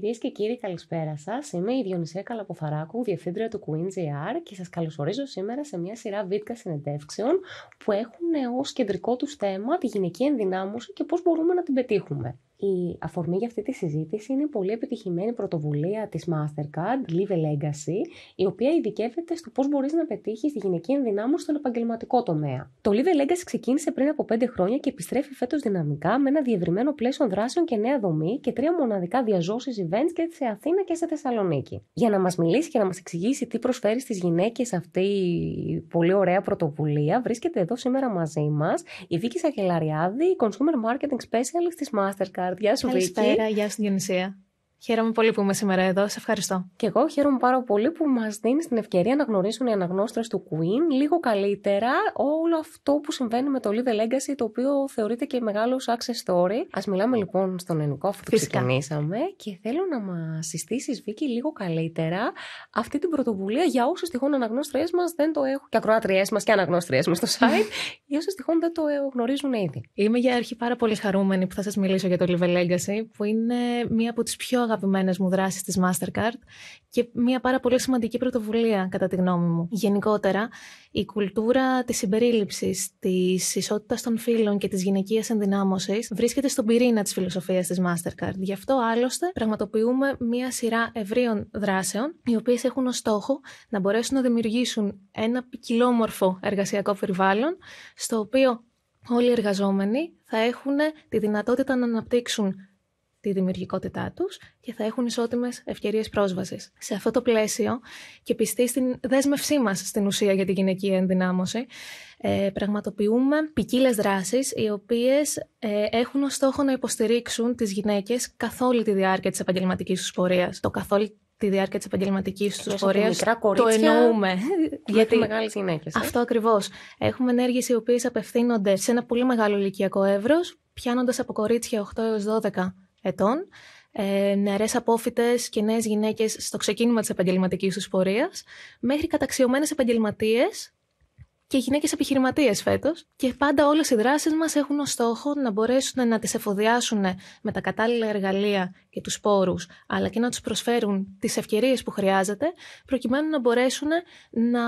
Κυρίες και κύριοι, καλησπέρα σας. Είμαι η Διονυσία Καλαποφαράκου, διευθύντρια του JR και σας καλωσορίζω σήμερα σε μια σειρά βίτκα συνεντεύξεων που έχουν ως κεντρικό τους θέμα τη γυναική ενδυνάμωση και πώς μπορούμε να την πετύχουμε. Η αφορμή για αυτή τη συζήτηση είναι η πολύ επιτυχημένη πρωτοβουλία της Mastercard, Live Legacy, η οποία ειδικεύεται στο πώς μπορείς να πετύχεις τη γυναική ενδυνάμωση στον επαγγελματικό τομέα. Το Live Legacy ξεκίνησε πριν από 5 χρόνια και επιστρέφει φέτος δυναμικά με ένα διευρυμένο πλαίσιο δράσεων και νέα δομή και τρία μοναδικά διαζώσεις events και σε Αθήνα και σε Θεσσαλονίκη. Για να μας μιλήσει και να μας εξηγήσει τι προσφέρει στις γυναίκες αυτή η πολύ ωραία πρωτοβουλία, βρίσκεται εδώ σήμερα μαζί μας η Βίκη Σακελαριάδη, Consumer Marketing Specialist της Mastercard καρδιά σου, γεια Χαίρομαι πολύ που είμαι σήμερα εδώ. Σε ευχαριστώ. Και εγώ χαίρομαι πάρα πολύ που μας δίνεις την ευκαιρία να γνωρίσουν οι αναγνώστρες του Queen λίγο καλύτερα όλο αυτό που συμβαίνει με το Live Legacy, το οποίο θεωρείται και μεγάλος access story. Ας μιλάμε λοιπόν στον ελληνικό αυτό που ξεκινήσαμε και θέλω να μας συστήσεις, Βίκυ, λίγο καλύτερα αυτή την πρωτοβουλία για όσους τυχόν αναγνώστριές μας δεν το έχουν. και ακροάτριές μας και αναγνώστριές μας στο site, Ή όσους τυχόν δεν το γνωρίζουν ήδη. Είμαι για αρχή πάρα πολύ χαρούμενη που θα σας μιλήσω για το Live Legacy, που είναι μία από τις πιο αγαπημένες μου δράσεις της Mastercard και μια πάρα πολύ σημαντική πρωτοβουλία, κατά τη γνώμη μου. Γενικότερα, η κουλτούρα της συμπερίληψης, της ισότητας των φύλων και της γυναικείας ενδυνάμωσης βρίσκεται στον πυρήνα της φιλοσοφίας της Mastercard. Γι' αυτό, άλλωστε, πραγματοποιούμε μια σειρά ευρείων δράσεων, οι οποίες έχουν ως στόχο να μπορέσουν να δημιουργήσουν ένα ποικιλόμορφο εργασιακό περιβάλλον, στο οποίο όλοι οι εργαζόμενοι θα έχουν τη δυνατότητα να αναπτύξουν τη δημιουργικότητά τους και θα έχουν ισότιμες ευκαιρίες πρόσβασης. Σε αυτό το πλαίσιο και πιστή στην δέσμευσή μας στην ουσία για την γυναική ενδυνάμωση, ε, πραγματοποιούμε ποικίλες δράσεις οι οποίες ε, έχουν ως στόχο να υποστηρίξουν τις γυναίκες καθ' όλη τη διάρκεια της επαγγελματικής τους πορείας. Το καθ' όλη τη διάρκεια της επαγγελματικής τους πορεία. Το εννοούμε. Γιατί μεγάλες γυναίκες. Ε. Αυτό ακριβώς. Έχουμε ενέργειες οι οποίες απευθύνονται σε ένα πολύ μεγάλο ηλικιακό εύρος, πιάνοντας από κορίτσια 8 έω 12 ετών, ε, νεαρές απόφυτες και νέες γυναίκες στο ξεκίνημα της επαγγελματικής τους πορείας, μέχρι καταξιωμένες επαγγελματίες και γυναίκες επιχειρηματίες φέτος. Και πάντα όλες οι δράσεις μας έχουν ως στόχο να μπορέσουν να τις εφοδιάσουν με τα κατάλληλα εργαλεία και τους πόρους, αλλά και να τους προσφέρουν τις ευκαιρίες που χρειάζεται, προκειμένου να μπορέσουν να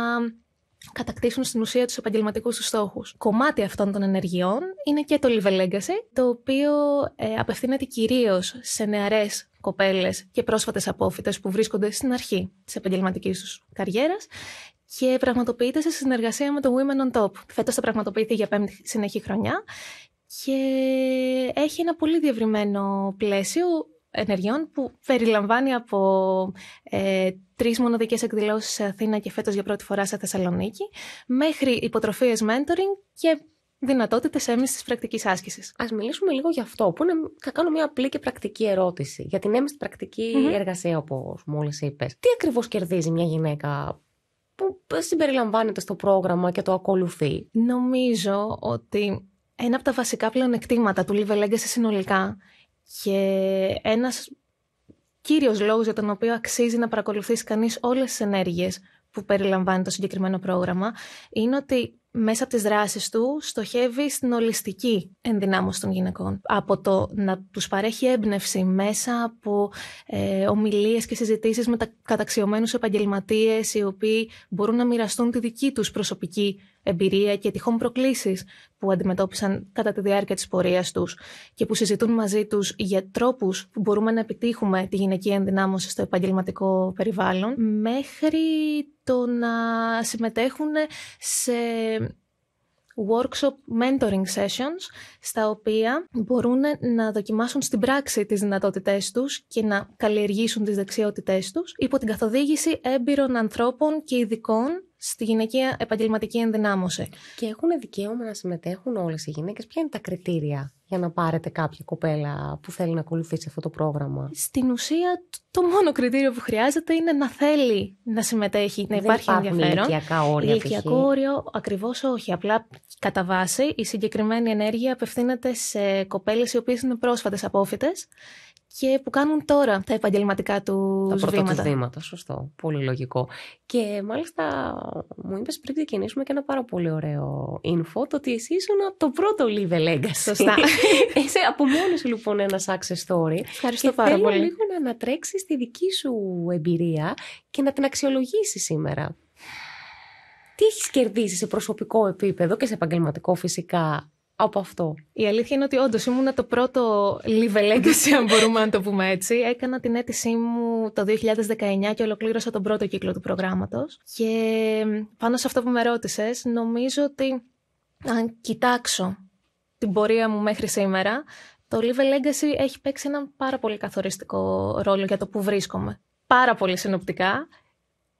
κατακτήσουν στην ουσία τους επαγγελματικούς τους στόχους. Κομμάτι αυτών των ενεργειών είναι και το Live Legacy, το οποίο ε, απευθύνεται κυρίως σε νεαρές κοπέλες και πρόσφατες απόφοιτες που βρίσκονται στην αρχή της επαγγελματικής τους καριέρας και πραγματοποιείται σε συνεργασία με το Women on Top. Φέτος θα πραγματοποιηθεί για πέμπτη συνεχή χρονιά και έχει ένα πολύ διευρυμένο πλαίσιο ενεργειών που περιλαμβάνει από ε, τρεις μοναδικές εκδηλώσεις σε Αθήνα και φέτος για πρώτη φορά σε Θεσσαλονίκη, μέχρι υποτροφίες mentoring και δυνατότητες έμεσης της πρακτικής άσκησης. Ας μιλήσουμε λίγο γι' αυτό, που είναι, θα κάνω μια απλή και πρακτική ερώτηση για την έμεση πρακτική mm-hmm. εργασία, όπως μόλι είπες. Τι ακριβώς κερδίζει μια γυναίκα που συμπεριλαμβάνεται στο πρόγραμμα και το ακολουθεί. Νομίζω ότι ένα από τα βασικά πλεονεκτήματα του Live Legacy συνολικά και ένας κύριος λόγος για τον οποίο αξίζει να παρακολουθήσει κανείς όλες τις ενέργειες που περιλαμβάνει το συγκεκριμένο πρόγραμμα είναι ότι μέσα από τις δράσεις του στοχεύει στην ολιστική ενδυνάμωση των γυναικών. Από το να τους παρέχει έμπνευση μέσα από ε, ομιλίες και συζητήσεις με τα καταξιωμένους επαγγελματίες οι οποίοι μπορούν να μοιραστούν τη δική τους προσωπική εμπειρία και τυχόν προκλήσεις που αντιμετώπισαν κατά τη διάρκεια της πορείας τους και που συζητούν μαζί τους για τρόπους που μπορούμε να επιτύχουμε τη γυναική ενδυνάμωση στο επαγγελματικό περιβάλλον μέχρι το να συμμετέχουν σε workshop mentoring sessions, στα οποία μπορούν να δοκιμάσουν στην πράξη τις δυνατότητές τους και να καλλιεργήσουν τις δεξιότητές τους υπό την καθοδήγηση έμπειρων ανθρώπων και ειδικών στη γυναική επαγγελματική ενδυνάμωση. Και έχουν δικαίωμα να συμμετέχουν όλες οι γυναίκες. Ποια είναι τα κριτήρια για να πάρετε κάποια κοπέλα που θέλει να ακολουθήσει αυτό το πρόγραμμα. Στην ουσία το μόνο κριτήριο που χρειάζεται είναι να θέλει να συμμετέχει, να υπάρχει ενδιαφέρον. ηλικιακά όρια. Ηλικιακό όριο ακριβώς όχι. Απλά κατά βάση η συγκεκριμένη ενέργεια απευθύνεται σε κοπέλες οι οποίες είναι πρόσφατες απόφυτες και που κάνουν τώρα τα επαγγελματικά του βήματα. Τα πρώτα βήματα, σωστό. Πολύ λογικό. Και μάλιστα μου είπες πριν ξεκινήσουμε και ένα πάρα πολύ ωραίο info, το ότι εσύ ήσουν το πρώτο Live Legacy. Σωστά. Είσαι από μόνος σου λοιπόν ένας success story. Ευχαριστώ πάρα θέλω πολύ. Θέλω λίγο να ανατρέξεις τη δική σου εμπειρία και να την αξιολογήσεις σήμερα. Τι έχεις κερδίσει σε προσωπικό επίπεδο και σε επαγγελματικό φυσικά από αυτό. Η αλήθεια είναι ότι όντως ήμουν το πρώτο live legacy, αν μπορούμε να το πούμε έτσι. Έκανα την αίτησή μου το 2019 και ολοκλήρωσα τον πρώτο κύκλο του προγράμματος. Και πάνω σε αυτό που με ρώτησες, νομίζω ότι αν κοιτάξω την πορεία μου μέχρι σήμερα, το Live Legacy έχει παίξει ένα πάρα πολύ καθοριστικό ρόλο για το που βρίσκομαι. Πάρα πολύ συνοπτικά.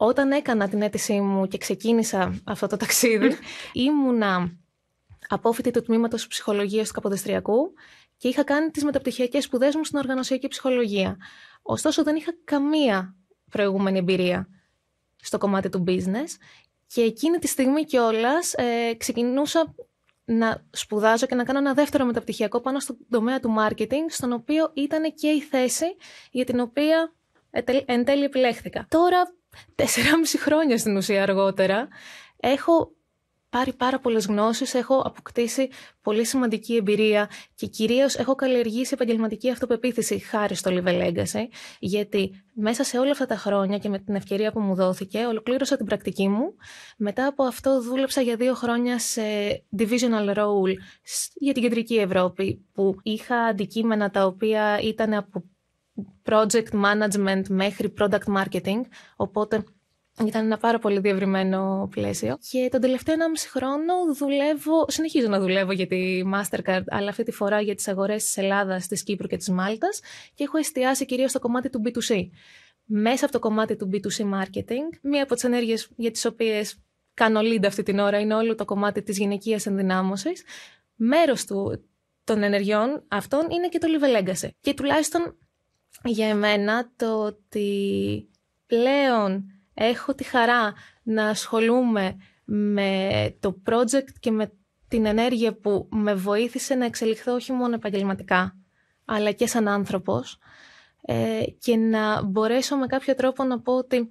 Όταν έκανα την αίτησή μου και ξεκίνησα αυτό το ταξίδι, ήμουνα απόφοιτη του τμήματος ψυχολογίας του Καποδεστριακού και είχα κάνει τις μεταπτυχιακές σπουδές μου στην οργανωσιακή ψυχολογία. Ωστόσο, δεν είχα καμία προηγούμενη εμπειρία στο κομμάτι του business και εκείνη τη στιγμή κιόλας ε, ξεκινούσα να σπουδάζω και να κάνω ένα δεύτερο μεταπτυχιακό πάνω στον τομέα του marketing, στον οποίο ήταν και η θέση για την οποία εν τέλει επιλέχθηκα. Τώρα, 4,5 χρόνια στην ουσία αργότερα, έχω πάρει πάρα πολλές γνώσεις, έχω αποκτήσει πολύ σημαντική εμπειρία και κυρίως έχω καλλιεργήσει επαγγελματική αυτοπεποίθηση χάρη στο Live Legacy, γιατί μέσα σε όλα αυτά τα χρόνια και με την ευκαιρία που μου δόθηκε, ολοκλήρωσα την πρακτική μου. Μετά από αυτό δούλεψα για δύο χρόνια σε divisional role για την Κεντρική Ευρώπη, που είχα αντικείμενα τα οποία ήταν από project management μέχρι product marketing, οπότε ήταν ένα πάρα πολύ διευρυμένο πλαίσιο. Και τον τελευταίο 1,5 χρόνο δουλεύω, συνεχίζω να δουλεύω για τη Mastercard, αλλά αυτή τη φορά για τις αγορές της Ελλάδας, της Κύπρου και της Μάλτας και έχω εστιάσει κυρίως στο κομμάτι του B2C. Μέσα από το κομμάτι του B2C marketing, μία από τις ενέργειες για τις οποίες κάνω lead αυτή την ώρα είναι όλο το κομμάτι της γυναικείας ενδυνάμωσης. Μέρος του, των ενεργειών αυτών είναι και το Live Legacy. Και τουλάχιστον για εμένα το ότι πλέον έχω τη χαρά να ασχολούμαι με το project και με την ενέργεια που με βοήθησε να εξελιχθώ όχι μόνο επαγγελματικά, αλλά και σαν άνθρωπος ε, και να μπορέσω με κάποιο τρόπο να πω ότι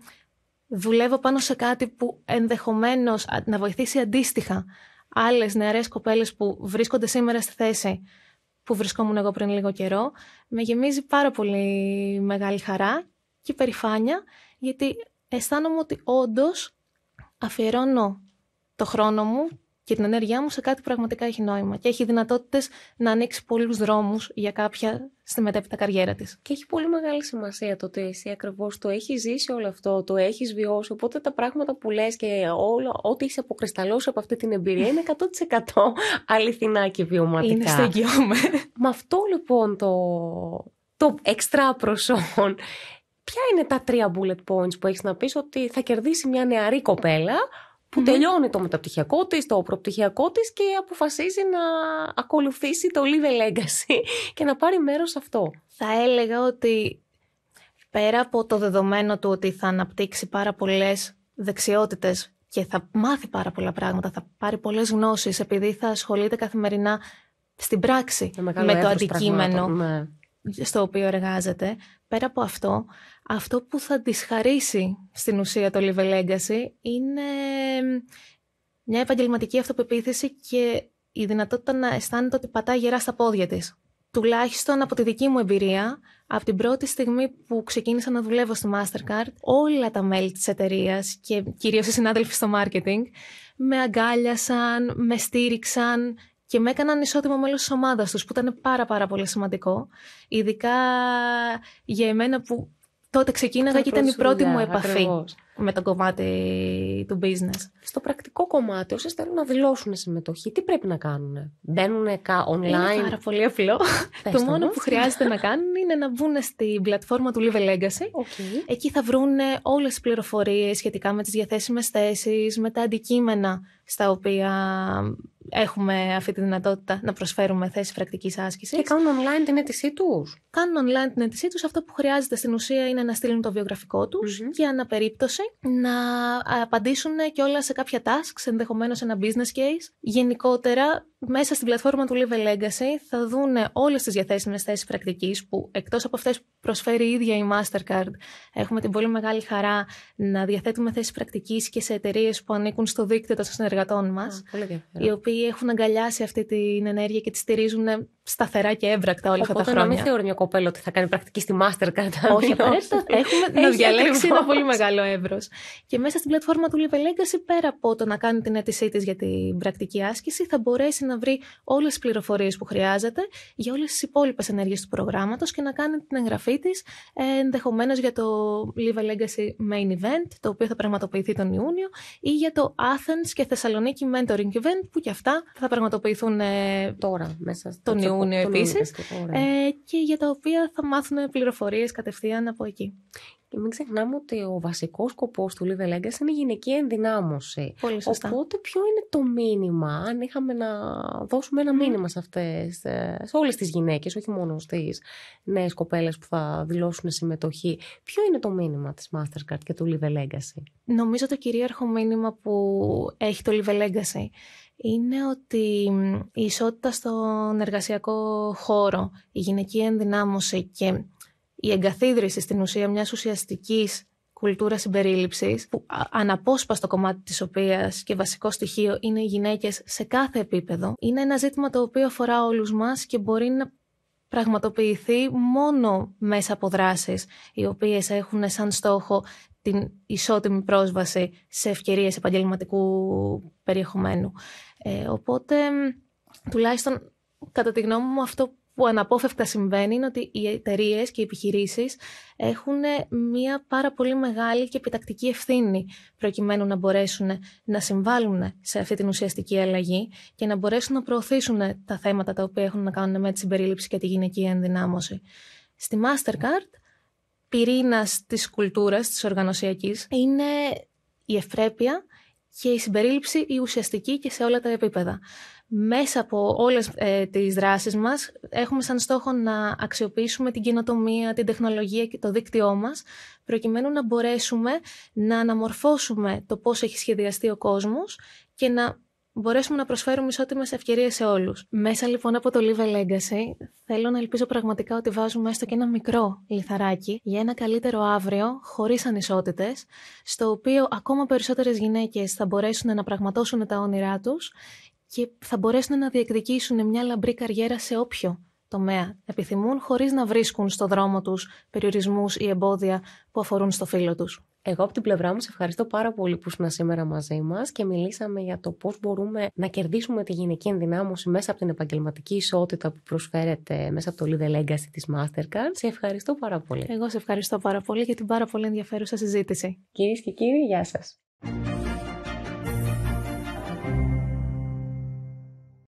δουλεύω πάνω σε κάτι που ενδεχομένως να βοηθήσει αντίστοιχα άλλες νεαρές κοπέλες που βρίσκονται σήμερα στη θέση που βρισκόμουν εγώ πριν λίγο καιρό, με γεμίζει πάρα πολύ μεγάλη χαρά και περηφάνεια, γιατί αισθάνομαι ότι όντως αφιερώνω το χρόνο μου και την ενέργειά μου σε κάτι που πραγματικά έχει νόημα και έχει δυνατότητες να ανοίξει πολλούς δρόμους για κάποια στη μετέπειτα καριέρα της. Και έχει πολύ μεγάλη σημασία το ότι εσύ ακριβώς το έχεις ζήσει όλο αυτό, το έχεις βιώσει. Οπότε τα πράγματα που λες και όλο ό,τι έχει αποκρισταλώσει από αυτή την εμπειρία είναι 100% αληθινά και βιωματικά. Είναι στο εγγυό Με αυτό λοιπόν το, το εξτρά προσόν ποια είναι τα τρία bullet points που έχεις να πεις ότι θα κερδίσει μια νεαρή κοπέλα που τελειώνει το μεταπτυχιακό της, το προπτυχιακό της και αποφασίζει να ακολουθήσει το Live Legacy και να πάρει μέρος σε αυτό. Θα έλεγα ότι πέρα από το δεδομένο του ότι θα αναπτύξει πάρα πολλές δεξιότητες και θα μάθει πάρα πολλά πράγματα, θα πάρει πολλές γνώσεις επειδή θα ασχολείται καθημερινά στην πράξη με, το αντικείμενο στο οποίο εργάζεται, πέρα από αυτό, αυτό που θα της χαρίσει στην ουσία το Live Legacy είναι μια επαγγελματική αυτοπεποίθηση και η δυνατότητα να αισθάνεται ότι πατάει γερά στα πόδια της. Τουλάχιστον από τη δική μου εμπειρία, από την πρώτη στιγμή που ξεκίνησα να δουλεύω στο Mastercard, όλα τα μέλη της εταιρείας και κυρίως οι συνάδελφοι στο marketing με αγκάλιασαν, με στήριξαν, και με έκαναν ισότιμο μέλος της ομάδας τους που ήταν πάρα πάρα πολύ σημαντικό ειδικά για εμένα που τότε ξεκίναγα και ήταν η πρώτη μου επαφή με το κομμάτι του business. Στο πρακτικό κομμάτι, όσες θέλουν να δηλώσουν συμμετοχή, τι πρέπει να κάνουν. Μπαίνουν online. Είναι πάρα πολύ απλό. το μόνο που χρειάζεται να κάνουν είναι να μπουν στην πλατφόρμα του Live Legacy. Εκεί θα βρουν όλες τις πληροφορίες σχετικά με τις διαθέσιμες θέσεις, με τα αντικείμενα στα οποία έχουμε αυτή τη δυνατότητα να προσφέρουμε θέση πρακτικής άσκησης. Και κάνουν online την αίτησή τους. Κάνουν online την αίτησή τους. Αυτό που χρειάζεται στην ουσία είναι να στείλουν το βιογραφικό τους mm-hmm. και αναπερίπτωση να απαντήσουν και όλα σε κάποια tasks, ενδεχομένως ένα business case. Γενικότερα, μέσα στην πλατφόρμα του Live Legacy θα δούνε όλες τις διαθέσιμες θέσεις πρακτικής που εκτός από αυτές που προσφέρει η ίδια η Mastercard έχουμε την πολύ μεγάλη χαρά να διαθέτουμε θέσεις πρακτικής και σε εταιρείες που ανήκουν στο δίκτυο των συνεργατών μας οι οποίοι έχουν αγκαλιάσει αυτή την ενέργεια και τη στηρίζουν σταθερά και έμπρακτα όλα αυτά τα χρόνια. Να μην θεωρεί μια κοπέλα ότι θα κάνει πρακτική στη Mastercard. Όχι, απαραίτητα. Έχουμε να διαλέξει ένα πολύ μεγάλο εύρος. Και μέσα στην πλατφόρμα του Live Legacy, πέρα από το να κάνει την αίτησή της για την πρακτική άσκηση, θα μπορέσει να βρει όλες τις πληροφορίες που χρειάζεται για όλες τις υπόλοιπες ενέργειες του προγράμματος και να κάνει την εγγραφή της ε, ενδεχομένως για το Live Legacy Main Event, το οποίο θα πραγματοποιηθεί τον Ιούνιο, ή για το Athens και Θεσσαλονίκη Mentoring Event, που κι αυτά θα πραγματοποιηθούν ε, τώρα, μέσα στον Ιούνιο επίση. Ε, και για τα οποία θα μάθουν πληροφορίες κατευθείαν από εκεί. Και μην ξεχνάμε ότι ο βασικός σκοπός του Live Legacy είναι η γυναική ενδυνάμωση. Πολύ σωστά. Οπότε, ποιο είναι το μήνυμα, αν είχαμε να δώσουμε ένα mm. μήνυμα σε, αυτές ε, σε όλες τις γυναίκες, όχι μόνο στις νέες κοπέλες που θα δηλώσουν συμμετοχή, ποιο είναι το μήνυμα της Mastercard και του Live Legacy. Νομίζω το κυρίαρχο μήνυμα που έχει το Live Legacy είναι ότι η ισότητα στον εργασιακό χώρο, η γυναική ενδυνάμωση και η εγκαθίδρυση στην ουσία μιας ουσιαστικής κουλτούρας συμπερίληψης, που αναπόσπαστο κομμάτι της οποίας και βασικό στοιχείο είναι οι γυναίκες σε κάθε επίπεδο, είναι ένα ζήτημα το οποίο αφορά όλους μας και μπορεί να πραγματοποιηθεί μόνο μέσα από δράσεις οι οποίες έχουν σαν στόχο την ισότιμη πρόσβαση σε ευκαιρίες επαγγελματικού περιεχομένου. Ε, οπότε, τουλάχιστον κατά τη γνώμη μου αυτό που αναπόφευκτα συμβαίνει είναι ότι οι εταιρείες και οι επιχειρήσεις έχουν μια πάρα πολύ μεγάλη και επιτακτική ευθύνη προκειμένου να μπορέσουν να συμβάλλουν σε αυτή την ουσιαστική αλλαγή και να μπορέσουν να προωθήσουν τα θέματα τα οποία έχουν να κάνουν με τη συμπερίληψη και τη γυναική ενδυνάμωση. Στη Mastercard, πυρήνας της κουλτούρας, της οργανωσιακής, είναι η ευπρέπεια και η συμπερίληψη η ουσιαστική και σε όλα τα επίπεδα μέσα από όλες ε, τις δράσεις μας έχουμε σαν στόχο να αξιοποιήσουμε την κοινοτομία, την τεχνολογία και το δίκτυό μας προκειμένου να μπορέσουμε να αναμορφώσουμε το πώς έχει σχεδιαστεί ο κόσμος και να μπορέσουμε να προσφέρουμε ισότιμες ευκαιρίες σε όλους. Μέσα λοιπόν από το Live Legacy, θέλω να ελπίζω πραγματικά ότι βάζουμε έστω και ένα μικρό λιθαράκι για ένα καλύτερο αύριο, χωρίς ανισότητες, στο οποίο ακόμα περισσότερες γυναίκες θα μπορέσουν να πραγματώσουν τα όνειρά τους και θα μπορέσουν να διεκδικήσουν μια λαμπρή καριέρα σε όποιο τομέα επιθυμούν, χωρίς να βρίσκουν στο δρόμο τους περιορισμούς ή εμπόδια που αφορούν στο φύλλο τους. Εγώ από την πλευρά μου σε ευχαριστώ πάρα πολύ που ήσουν σήμερα μαζί μας και μιλήσαμε για το πώς μπορούμε να κερδίσουμε τη γυναική ενδυνάμωση μέσα από την επαγγελματική ισότητα που προσφέρεται μέσα από το Lead Legacy της Mastercard. Σε ευχαριστώ πάρα πολύ. Εγώ σε ευχαριστώ πάρα πολύ για την πάρα πολύ ενδιαφέρουσα συζήτηση. Κυρίες και κύριοι, γεια σας.